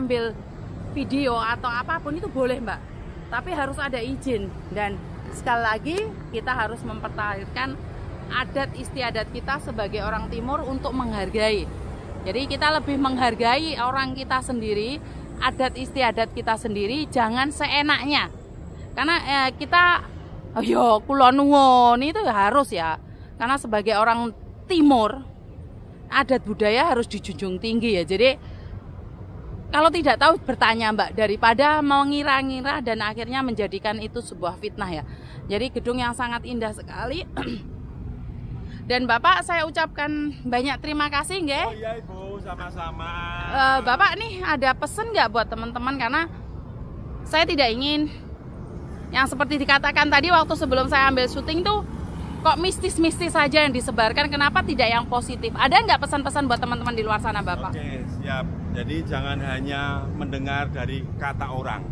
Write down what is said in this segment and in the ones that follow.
ambil video atau apapun itu boleh mbak tapi harus ada izin dan sekali lagi kita harus mempertahankan adat istiadat kita sebagai orang timur untuk menghargai jadi kita lebih menghargai orang kita sendiri adat istiadat kita sendiri jangan seenaknya karena eh, kita oh ayo iya, woni itu ya harus ya karena sebagai orang timur adat budaya harus dijunjung tinggi ya jadi kalau tidak tahu bertanya Mbak daripada mau ngira ngira dan akhirnya menjadikan itu sebuah fitnah ya. Jadi gedung yang sangat indah sekali. Dan Bapak saya ucapkan banyak terima kasih nggih. Oh iya Ibu, sama-sama. Uh, Bapak nih ada pesen nggak buat teman-teman karena saya tidak ingin yang seperti dikatakan tadi waktu sebelum saya ambil syuting tuh kok mistis-mistis saja yang disebarkan kenapa tidak yang positif ada nggak pesan-pesan buat teman-teman di luar sana bapak oke siap jadi jangan hanya mendengar dari kata orang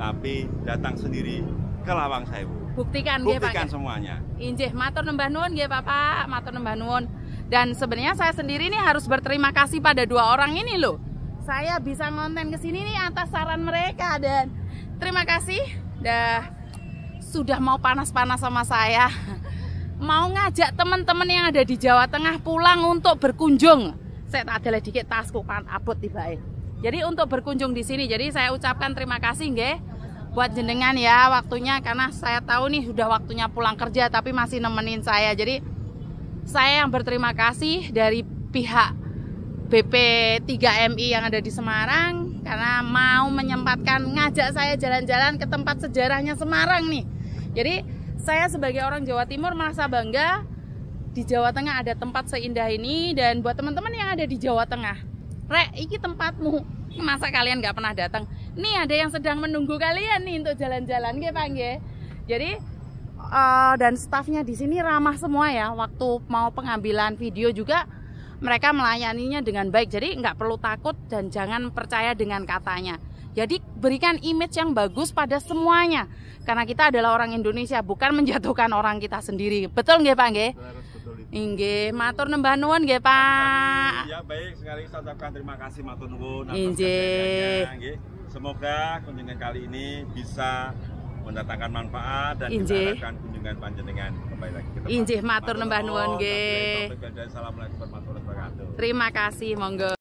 tapi datang sendiri ke Lawang saya, Sewu buktikan buktikan semuanya injih matur nembah nuwun ya Bapak matur nembah nuwun dan sebenarnya saya sendiri ini harus berterima kasih pada dua orang ini loh saya bisa ngonten ke sini nih atas saran mereka dan terima kasih dah sudah mau panas-panas sama saya mau ngajak teman-teman yang ada di Jawa Tengah pulang untuk berkunjung. Saya tak ada dikit tasku kan abot tiba Jadi untuk berkunjung di sini, jadi saya ucapkan terima kasih nggih buat jenengan ya waktunya karena saya tahu nih sudah waktunya pulang kerja tapi masih nemenin saya. Jadi saya yang berterima kasih dari pihak BP3MI yang ada di Semarang karena mau menyempatkan ngajak saya jalan-jalan ke tempat sejarahnya Semarang nih. Jadi saya sebagai orang Jawa Timur merasa bangga di Jawa Tengah ada tempat seindah ini dan buat teman-teman yang ada di Jawa Tengah, rek, ini tempatmu. Masa kalian gak pernah datang? Nih ada yang sedang menunggu kalian nih untuk jalan-jalan, gitu -jalan, ya, Jadi uh, dan stafnya di sini ramah semua ya. Waktu mau pengambilan video juga mereka melayaninya dengan baik. Jadi nggak perlu takut dan jangan percaya dengan katanya. Jadi berikan image yang bagus pada semuanya. Karena kita adalah orang Indonesia, bukan menjatuhkan orang kita sendiri. Betul nggih Pak nggih? Inge, matur nembah nuwun nggih Pak. Ya baik sekali saya ucapkan terima kasih matur nuwun Inggih. Semoga kunjungan kali ini bisa mendatangkan manfaat dan Inge. kita harapkan kunjungan panjenengan kembali lagi ke tempat. matur nembah nuwun nggih. Assalamualaikum warahmatullahi wabarakatuh. Terima kasih monggo.